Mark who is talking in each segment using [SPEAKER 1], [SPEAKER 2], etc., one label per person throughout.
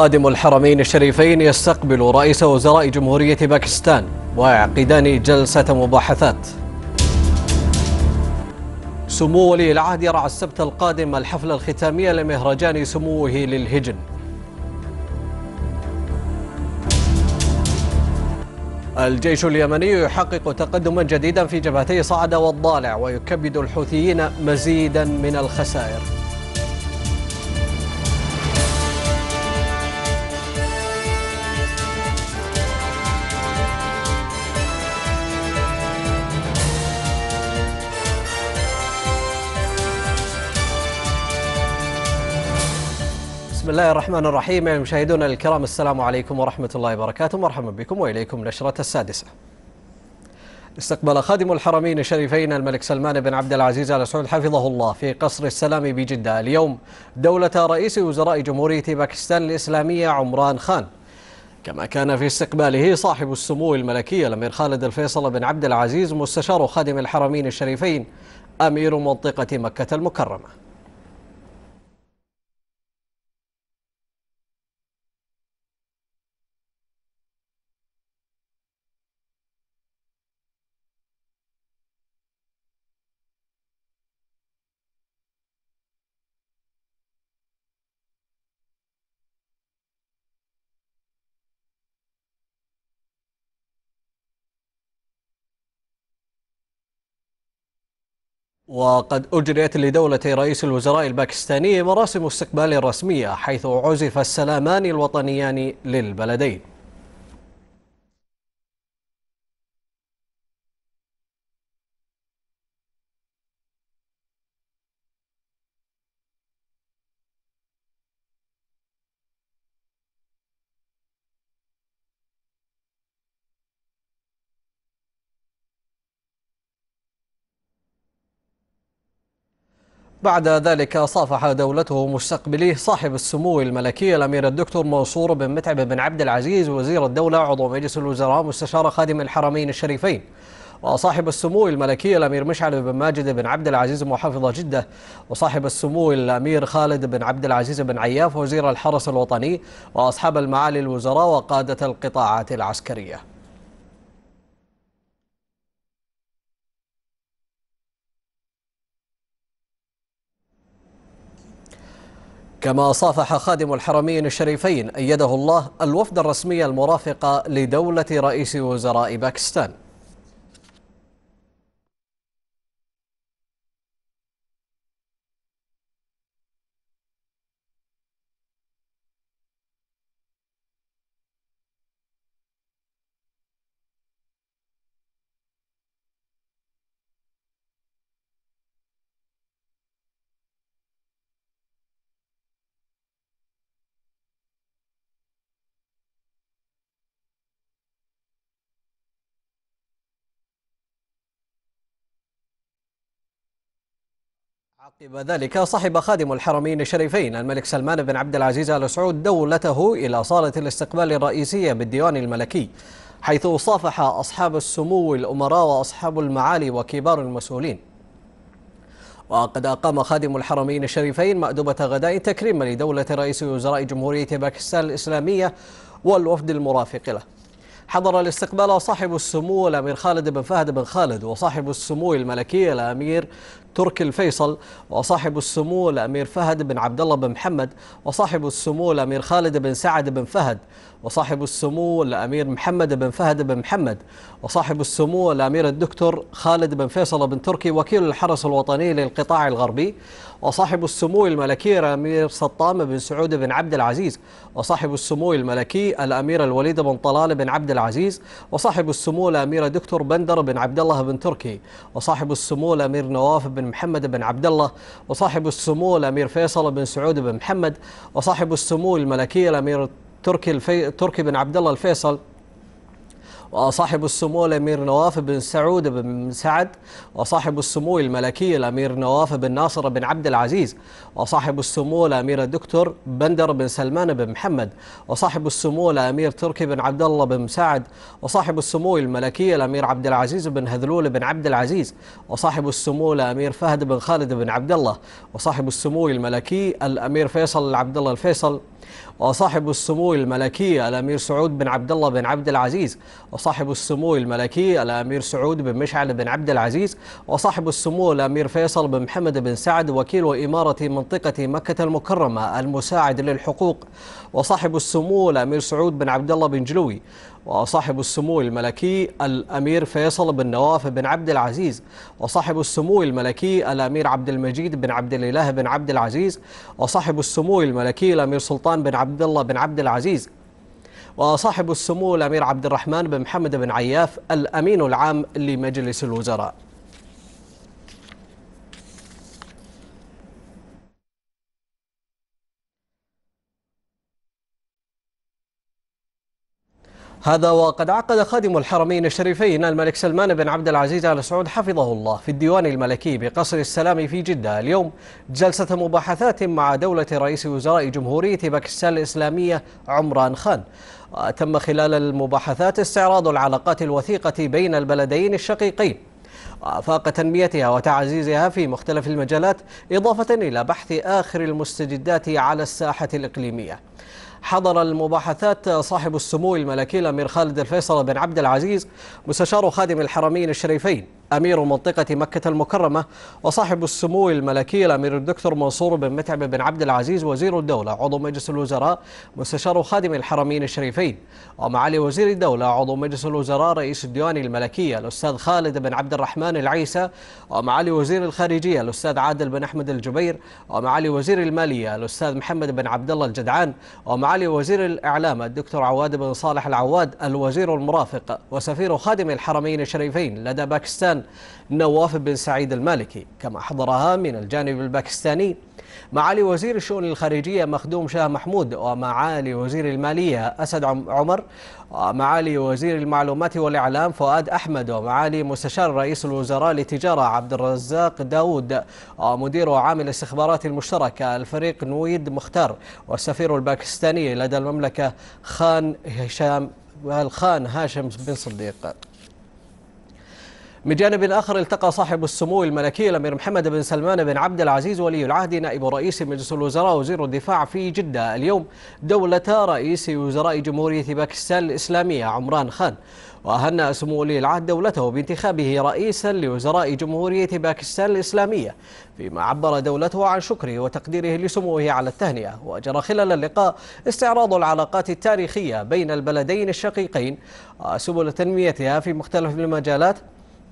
[SPEAKER 1] خادم الحرمين الشريفين يستقبل رئيس وزراء جمهورية باكستان ويعقدان جلسة مباحثات سمو ولي العهد يرعى السبت القادم الحفلة الختامية لمهرجان سموه للهجن الجيش اليمني يحقق تقدما جديدا في جبهتي صعدة والضالع ويكبد الحوثيين مزيدا من الخسائر بسم الله الرحمن الرحيم مشاهدونا الكرام السلام عليكم ورحمة الله وبركاته مرحبا بكم وإليكم نشرة السادسة استقبل خادم الحرمين الشريفين الملك سلمان بن عبد العزيز ال سعود حفظه الله في قصر السلام بجدة اليوم دولة رئيس وزراء جمهورية باكستان الإسلامية عمران خان كما كان في استقباله صاحب السمو الملكي الأمير خالد الفيصل بن عبد العزيز مستشار خادم الحرمين الشريفين أمير منطقة مكة المكرمة وقد أجريت لدولة رئيس الوزراء الباكستاني مراسم استقبال رسمية حيث عزف السلامان الوطنيان للبلدين بعد ذلك صافح دولته مستقبليه صاحب السمو الملكي الامير الدكتور منصور بن متعب بن عبد العزيز وزير الدوله عضو مجلس الوزراء مستشار خادم الحرمين الشريفين وصاحب السمو الملكي الامير مشعل بن ماجد بن عبد العزيز محافظ جده وصاحب السمو الامير خالد بن عبد العزيز بن عياف وزير الحرس الوطني واصحاب المعالي الوزراء وقاده القطاعات العسكريه كما صافح خادم الحرمين الشريفين أيده الله الوفد الرسمي المرافق لدولة رئيس وزراء باكستان عقب ذلك صحب خادم الحرمين الشريفين الملك سلمان بن عبد العزيز ال سعود دولته إلى صالة الاستقبال الرئيسية بالديوان الملكي حيث صافح أصحاب السمو الأمراء وأصحاب المعالي وكبار المسؤولين وقد أقام خادم الحرمين الشريفين مأدبة غداء تكريما لدولة رئيس وزراء جمهورية باكستان الإسلامية والوفد المرافق له حضر الاستقبال صاحب السمو الأمير خالد بن فهد بن خالد وصاحب السمو الملكي الأمير تركي الفيصل وصاحب السمو الأمير فهد بن عبد الله بن محمد وصاحب السمو الأمير خالد بن سعد بن فهد وصاحب السمو الأمير محمد بن فهد بن محمد وصاحب السمو الأمير الدكتور خالد بن فيصل بن تركي وكيل الحرس الوطني للقطاع الغربي وصاحب السمو الملكي الأمير سطام بن سعود بن عبد العزيز وصاحب السمو الملكي الأمير الوليد بن طلال بن عبد العزيز وصاحب السمو الأمير دكتور بندر بن عبد الله بن تركي وصاحب السمو الأمير نواف بن بن محمد بن عبد الله وصاحب السمو الأمير فيصل بن سعود بن محمد وصاحب السمو الملكي الأمير تركي, الفي... تركي بن عبد الله الفيصل وصاحب السمو الأمير نواف بن سعود بن سعد وصاحب السمو الملكي الأمير نواف بن ناصر بن عبد العزيز وصاحب السمو الأمير الدكتور بندر بن سلمان بن محمد وصاحب السمو الأمير تركي بن عبد الله بن سعد وصاحب السمو الملكي الأمير عبد العزيز بن هذلول بن عبد العزيز وصاحب السمو الأمير فهد بن خالد بن عبد الله وصاحب السمو الملكي الأمير فيصل عبد الله الفيصل وصاحب السمو الملكي الأمير سعود بن عبد الله بن عبد العزيز وصاحب السمو الملكي الأمير سعود بن مشعل بن عبد العزيز وصاحب السمو الأمير فيصل بن محمد بن سعد وكيل إمارة منطقة مكة المكرمة المساعد للحقوق وصاحب السمو الأمير سعود بن عبد الله بن جلوي وصاحب السمو الملكي الأمير فيصل بن نواف بن عبد العزيز وصاحب السمو الملكي الأمير عبد المجيد بن عبد الإله بن عبد العزيز وصاحب السمو الملكي الأمير سلطان بن عبد الله بن عبد العزيز وصاحب السمو الأمير عبد الرحمن بن محمد بن عياف الأمين العام لمجلس الوزراء هذا وقد عقد خادم الحرمين الشريفين الملك سلمان بن عبد العزيز آل سعود حفظه الله في الديوان الملكي بقصر السلام في جدة اليوم جلسة مباحثات مع دولة رئيس وزراء جمهورية باكستان الإسلامية عمران خان تم خلال المباحثات استعراض العلاقات الوثيقة بين البلدين الشقيقين وآفاق تنميتها وتعزيزها في مختلف المجالات إضافة إلى بحث آخر المستجدات على الساحة الإقليمية حضر المباحثات صاحب السمو الملكي الأمير خالد الفيصل بن عبد العزيز مستشار خادم الحرمين الشريفين أمير منطقة مكة المكرمة وصاحب السمو الملكي الأمير الدكتور منصور بن متعب بن عبد العزيز وزير الدولة عضو مجلس الوزراء مستشار خادم الحرمين الشريفين ومعالي وزير الدولة عضو مجلس الوزراء رئيس الديوان الملكية الأستاذ خالد بن عبد الرحمن العيسى ومعالي وزير الخارجية الأستاذ عادل بن أحمد الجبير ومعالي وزير المالية الأستاذ محمد بن عبد الله الجدعان ومعالي وزير الإعلام الدكتور عواد بن صالح العواد الوزير المرافق وسفير خادم الحرمين الشريفين لدى باكستان نواف بن سعيد المالكي كما حضرها من الجانب الباكستاني معالي وزير الشؤون الخارجية مخدوم شاه محمود ومعالي وزير المالية أسد عمر ومعالي وزير المعلومات والإعلام فؤاد أحمد ومعالي مستشار رئيس الوزراء للتجارة عبد الرزاق داود ومدير عام الاستخبارات المشتركة الفريق نويد مختار والسفير الباكستاني لدى المملكة خان هشام الخان هاشم بن صديق من جانب آخر التقى صاحب السمو الملكي الأمير محمد بن سلمان بن عبد العزيز ولي العهد نائب رئيس مجلس الوزراء وزير الدفاع في جدة اليوم دولة رئيس وزراء جمهورية باكستان الإسلامية عمران خان وأهنى سمو ولي العهد دولته بانتخابه رئيسا لوزراء جمهورية باكستان الإسلامية فيما عبر دولته عن شكره وتقديره لسموه على التهنئة وجرى خلال اللقاء استعراض العلاقات التاريخية بين البلدين الشقيقين وسبل تنميتها في مختلف المجالات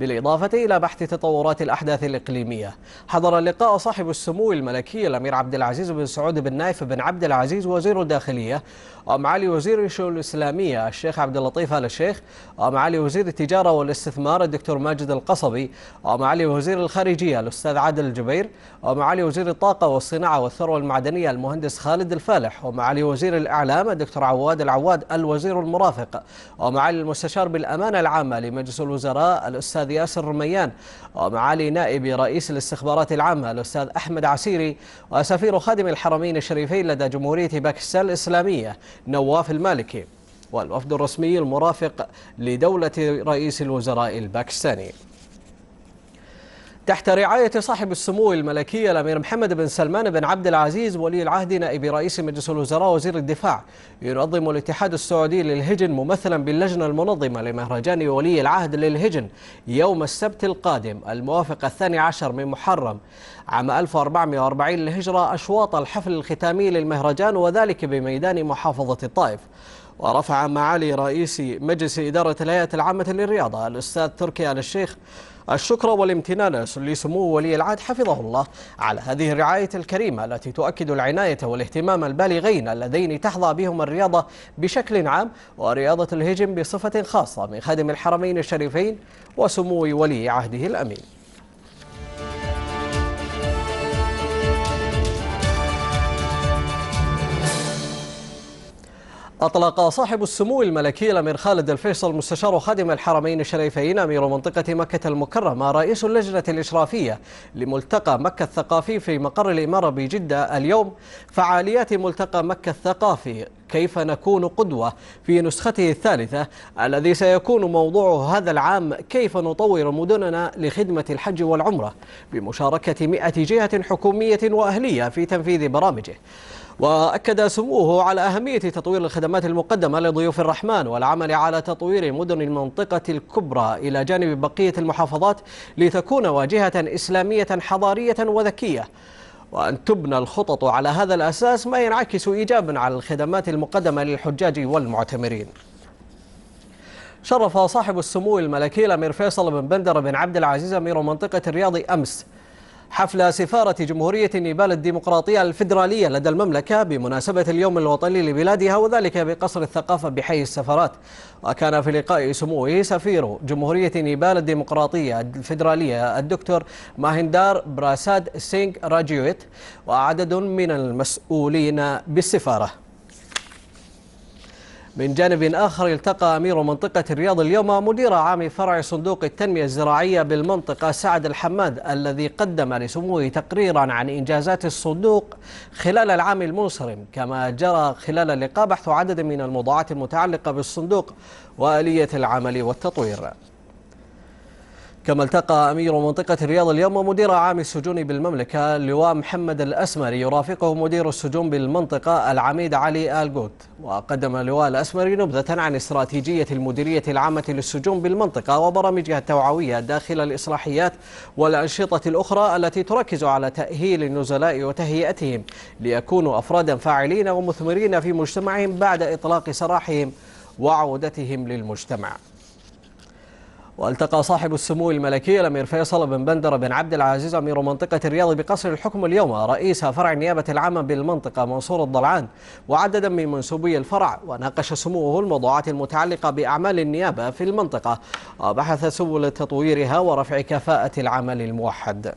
[SPEAKER 1] بالإضافة إلى بحث تطورات الأحداث الإقليمية حضر اللقاء صاحب السمو الملكي الأمير عبد العزيز بن سعود بن نايف بن عبد العزيز وزير الداخلية ومعالي وزير الشؤون الإسلامية الشيخ عبد اللطيف آل الشيخ ومعالي وزير التجارة والاستثمار الدكتور ماجد القصبي ومعالي وزير الخارجية الأستاذ عادل الجبير ومعالي وزير الطاقة والصناعة والثروة المعدنية المهندس خالد الفالح ومعالي وزير الإعلام الدكتور عواد العواد الوزير المرافق ومعالي المستشار بالأمانة العامة لمجلس الوزراء الأستاذ الأستاذ ياسر رميان ومعالي نائب رئيس الاستخبارات العامة الأستاذ أحمد عسيري وسفير خادم الحرمين الشريفين لدى جمهورية باكستان الإسلامية نواف المالكي والوفد الرسمي المرافق لدولة رئيس الوزراء الباكستاني تحت رعاية صاحب السمو الملكية الأمير محمد بن سلمان بن عبد العزيز ولي العهد نائب رئيس مجلس الوزراء وزير الدفاع ينظم الاتحاد السعودي للهجن ممثلا باللجنة المنظمة لمهرجان ولي العهد للهجن يوم السبت القادم الموافق الثاني عشر من محرم عام 1440 للهجرة أشواط الحفل الختامي للمهرجان وذلك بميدان محافظة الطائف ورفع معالي رئيس مجلس إدارة الهيئة العامة للرياضة الأستاذ تركي آل الشيخ الشكر والامتنان لسمو ولي العهد حفظه الله على هذه الرعاية الكريمة التي تؤكد العناية والاهتمام البالغين اللذين تحظى بهم الرياضة بشكل عام ورياضة الهجم بصفة خاصة من خادم الحرمين الشريفين وسمو ولي عهده الأمين أطلق صاحب السمو الملكي الأمير خالد الفيصل مستشار خادم الحرمين الشريفين أمير منطقة مكة المكرمة رئيس اللجنة الإشرافية لملتقى مكة الثقافي في مقر الإمارة بجدة اليوم فعاليات ملتقى مكة الثقافي كيف نكون قدوة في نسخته الثالثة الذي سيكون موضوعه هذا العام كيف نطور مدننا لخدمة الحج والعمرة بمشاركة مئة جهة حكومية وأهلية في تنفيذ برامجه وأكد سموه على أهمية تطوير الخدمات المقدمة لضيوف الرحمن والعمل على تطوير مدن المنطقة الكبرى إلى جانب بقية المحافظات لتكون واجهة إسلامية حضارية وذكية وأن تبنى الخطط على هذا الأساس ما ينعكس إيجابا على الخدمات المقدمة للحجاج والمعتمرين شرف صاحب السمو الملكي الأمير فيصل بن بندر بن عبد العزيز أمير منطقة الرياض أمس حفل سفارة جمهورية نيبال الديمقراطية الفيدرالية لدى المملكة بمناسبة اليوم الوطني لبلادها وذلك بقصر الثقافة بحي السفارات وكان في لقاء سموه سفير جمهورية نيبال الديمقراطية الفيدرالية الدكتور ماهندار براساد سينغ راجيويت وعدد من المسؤولين بالسفارة من جانب آخر التقى أمير منطقة الرياض اليوم مدير عام فرع صندوق التنمية الزراعية بالمنطقة سعد الحماد الذي قدم لسموه تقريرا عن إنجازات الصندوق خلال العام المنصرم كما جرى خلال اللقاء بحث عدد من الموضوعات المتعلقة بالصندوق وآلية العمل والتطوير كما التقى أمير منطقة الرياض اليوم ومدير عام السجون بالمملكة اللواء محمد الأسمري يرافقه مدير السجون بالمنطقة العميد علي آلقوت وقدم اللواء الأسمري نبذة عن استراتيجية المديرية العامة للسجون بالمنطقة وبرامجها التوعوية داخل الإصلاحيات والأنشطة الأخرى التي تركز على تأهيل النزلاء وتهيئتهم ليكونوا أفرادا فاعلين ومثمرين في مجتمعهم بعد إطلاق سراحهم وعودتهم للمجتمع والتقى صاحب السمو الملكي الامير فيصل بن بندر بن عبد العزيز امير منطقه الرياض بقصر الحكم اليوم رئيس فرع النيابه العامه بالمنطقه منصور الضلعان وعددا من منسوبي الفرع وناقش سموه الموضوعات المتعلقه باعمال النيابه في المنطقه وبحث سبل تطويرها ورفع كفاءه العمل الموحد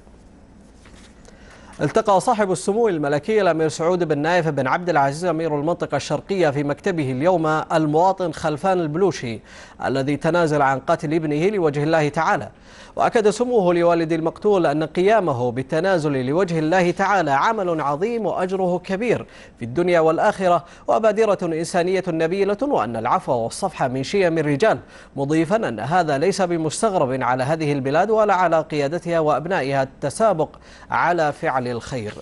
[SPEAKER 1] التقى صاحب السمو الملكي الأمير سعود بن نايف بن عبد العزيز أمير المنطقة الشرقية في مكتبه اليوم المواطن خلفان البلوشي الذي تنازل عن قتل ابنه لوجه الله تعالى وأكد سموه لوالد المقتول أن قيامه بالتنازل لوجه الله تعالى عمل عظيم وأجره كبير في الدنيا والآخرة وبادرة إنسانية نبيلة وأن العفو والصفح من شيم الرجال مضيفا أن هذا ليس بمستغرب على هذه البلاد ولا على قيادتها وأبنائها التسابق على فعل للخير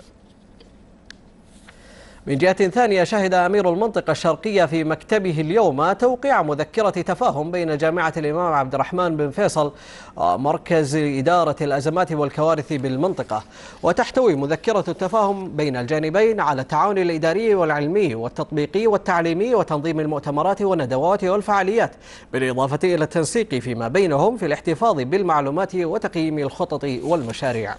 [SPEAKER 1] من جهة ثانية شهد أمير المنطقة الشرقية في مكتبه اليوم توقيع مذكرة تفاهم بين جامعة الإمام عبد الرحمن بن فيصل ومركز إدارة الأزمات والكوارث بالمنطقة وتحتوي مذكرة التفاهم بين الجانبين على التعاون الإداري والعلمي والتطبيقي والتعليمي وتنظيم المؤتمرات والندوات والفعاليات بالإضافة إلى التنسيق فيما بينهم في الاحتفاظ بالمعلومات وتقييم الخطط والمشاريع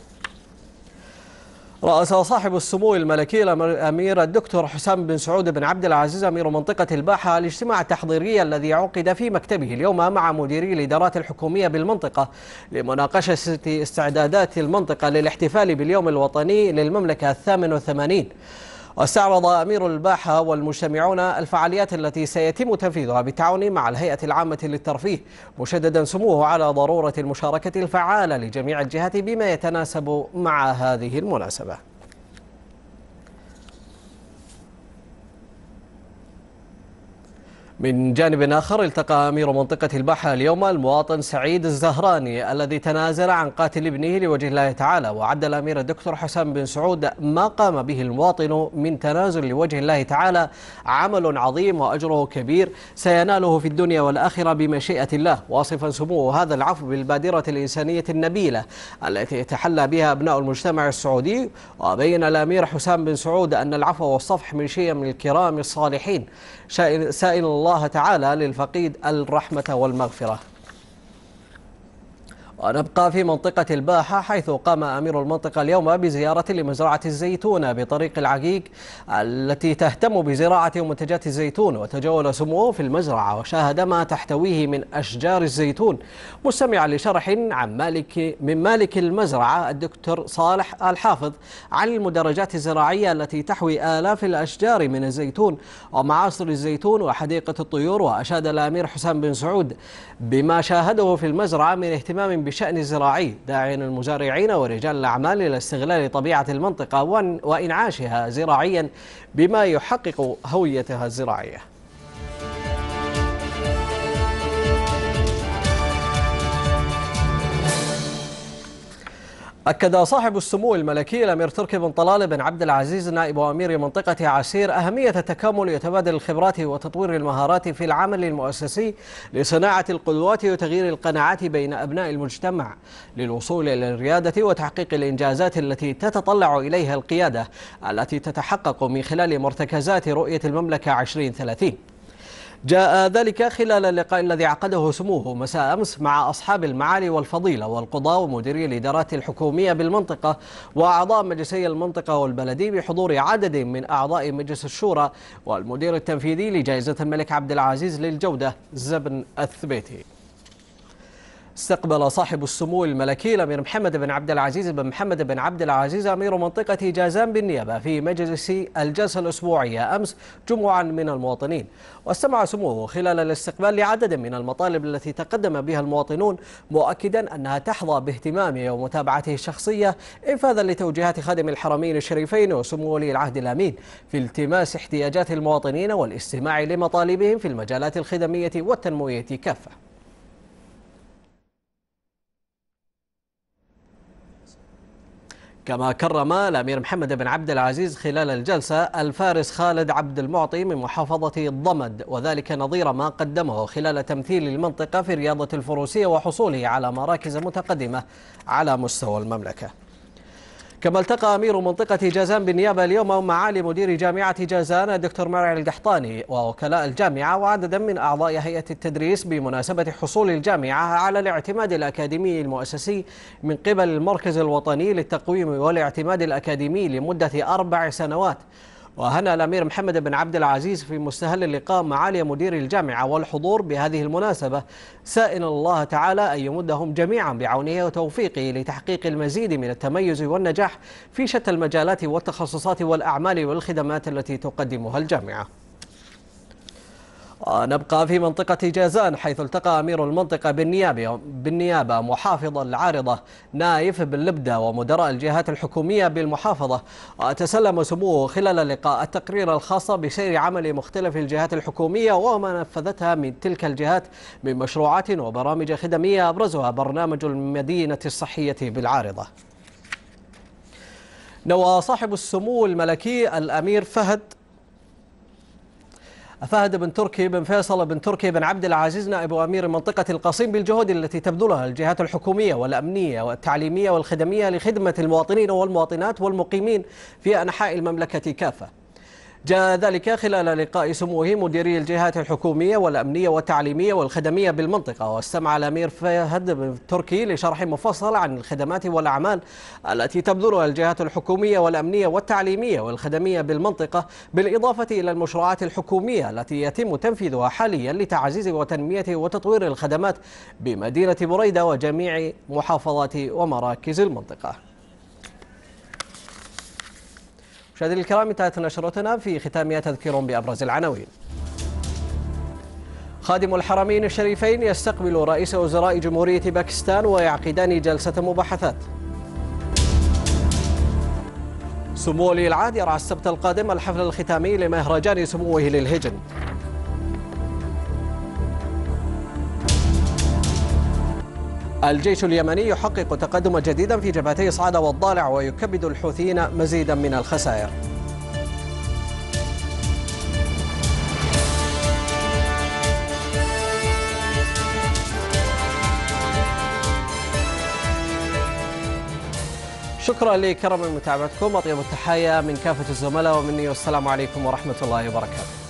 [SPEAKER 1] رأس صاحب السمو الملكي الأمير الدكتور حسام بن سعود بن عبد العزيز أمير منطقة الباحة الاجتماع التحضيري الذي عقد في مكتبه اليوم مع مديري الإدارات الحكومية بالمنطقة لمناقشة استعدادات المنطقة للاحتفال باليوم الوطني للمملكة الثامن والثمانين واستعرض أمير الباحة والمجتمعون الفعاليات التي سيتم تنفيذها بالتعاون مع الهيئة العامة للترفيه مشددا سموه على ضرورة المشاركة الفعالة لجميع الجهات بما يتناسب مع هذه المناسبة من جانب آخر التقى أمير منطقة الباحة اليوم المواطن سعيد الزهراني الذي تنازل عن قاتل ابنه لوجه الله تعالى وعد الأمير الدكتور حسام بن سعود ما قام به المواطن من تنازل لوجه الله تعالى عمل عظيم وأجره كبير سيناله في الدنيا والآخرة بمشيئة الله واصفا سموه هذا العفو بالبادرة الإنسانية النبيلة التي يتحلى بها أبناء المجتمع السعودي وبين الأمير حسام بن سعود أن العفو والصفح من شيء من الكرام الصالحين سائل الله تعالى للفقيد الرحمة والمغفرة ونبقى في منطقة الباحة حيث قام أمير المنطقة اليوم بزيارة لمزرعة الزيتون بطريق العقيق التي تهتم بزراعة منتجات الزيتون وتجول سموه في المزرعة وشاهد ما تحتويه من أشجار الزيتون مستمعا لشرح عن مالك من مالك المزرعة الدكتور صالح الحافظ عن المدرجات الزراعية التي تحوي آلاف الأشجار من الزيتون ومعاصر الزيتون وحديقة الطيور وأشاد الأمير حسام بن سعود بما شاهده في المزرعة من اهتمام بشأن الزراعي داعيا المزارعين ورجال الأعمال إلى استغلال طبيعة المنطقة وإنعاشها زراعيا بما يحقق هويتها الزراعية أكد صاحب السمو الملكي الأمير تركي بن طلال بن عبد العزيز نائب أمير منطقة عسير أهمية تكامل وتبادل الخبرات وتطوير المهارات في العمل المؤسسي لصناعة القدوات وتغيير القناعات بين أبناء المجتمع للوصول إلى الريادة وتحقيق الإنجازات التي تتطلع إليها القيادة التي تتحقق من خلال مرتكزات رؤية المملكة 2030 جاء ذلك خلال اللقاء الذي عقده سموه مساء أمس مع أصحاب المعالي والفضيلة والقضاء ومديري الإدارات الحكومية بالمنطقة وأعضاء مجلسي المنطقة والبلدي بحضور عدد من أعضاء مجلس الشورى والمدير التنفيذي لجائزة الملك عبد العزيز للجودة زبن الثبيتي استقبل صاحب السمو الملكي الامير محمد بن عبد العزيز بن محمد بن عبد العزيز امير منطقه جازان بالنيابه في مجلس الجلسه الاسبوعيه امس جمعا من المواطنين، واستمع سموه خلال الاستقبال لعدد من المطالب التي تقدم بها المواطنون مؤكدا انها تحظى باهتمامه ومتابعته الشخصيه انفاذا لتوجيهات خادم الحرمين الشريفين وسمو ولي العهد الامين في التماس احتياجات المواطنين والاستماع لمطالبهم في المجالات الخدميه والتنمويه كافه. كما كرم الأمير محمد بن عبد العزيز خلال الجلسة الفارس خالد عبد المعطي من محافظة الضمد وذلك نظير ما قدمه خلال تمثيل المنطقة في رياضة الفروسية وحصوله على مراكز متقدمة على مستوى المملكة كما التقى أمير منطقة جازان بالنيابة اليوم معالي مدير جامعة جازان الدكتور مرعي القحطاني ووكلاء الجامعة وعددا من أعضاء هيئة التدريس بمناسبة حصول الجامعة على الاعتماد الأكاديمي المؤسسي من قبل المركز الوطني للتقويم والاعتماد الأكاديمي لمدة أربع سنوات وهنأ الأمير محمد بن عبد العزيز في مستهل اللقاء معالي مدير الجامعة والحضور بهذه المناسبة سائل الله تعالى أن يمدهم جميعا بعونه وتوفيقه لتحقيق المزيد من التميز والنجاح في شتى المجالات والتخصصات والأعمال والخدمات التي تقدمها الجامعة ونبقى في منطقة جازان حيث التقى أمير المنطقة بالنيابة, بالنيابة محافظ العارضة نايف بن لبدة ومدراء الجهات الحكومية بالمحافظة وتسلم سموه خلال اللقاء التقرير الخاص بسير عمل مختلف الجهات الحكومية وما نفذتها من تلك الجهات من مشروعات وبرامج خدمية أبرزها برنامج المدينة الصحية بالعارضة نوى صاحب السمو الملكي الأمير فهد فهد بن تركي بن فيصل بن تركي بن عبد العزيز نائب أمير منطقة القصيم بالجهود التي تبذلها الجهات الحكومية والأمنية والتعليمية والخدمية لخدمة المواطنين والمواطنات والمقيمين في أنحاء المملكة كافة جاء ذلك خلال لقاء سموه مديري الجهات الحكومية والأمنية والتعليمية والخدمية بالمنطقة واستمع الأمير فهد التركي لشرح مفصل عن الخدمات والأعمال التي تبذلها الجهات الحكومية والأمنية والتعليمية والخدمية بالمنطقة بالإضافة إلى المشروعات الحكومية التي يتم تنفيذها حاليا لتعزيز وتنمية وتطوير الخدمات بمدينة بريدة وجميع محافظات ومراكز المنطقة مشاهدينا الكرام انتهت نشرتنا في ختامها تذكير بأبرز العناوين خادم الحرمين الشريفين يستقبل رئيس وزراء جمهورية باكستان ويعقدان جلسة مباحثات سمو ولي العهد يرعى السبت القادم الحفل الختامي لمهرجان سموه للهجن الجيش اليمني يحقق تقدما جديدا في جبهتي صعدة والضالع ويكبد الحوثيين مزيدا من الخسائر شكرا لكرم متابعتكم وطيب التحايا من كافة الزملاء ومني والسلام عليكم ورحمة الله وبركاته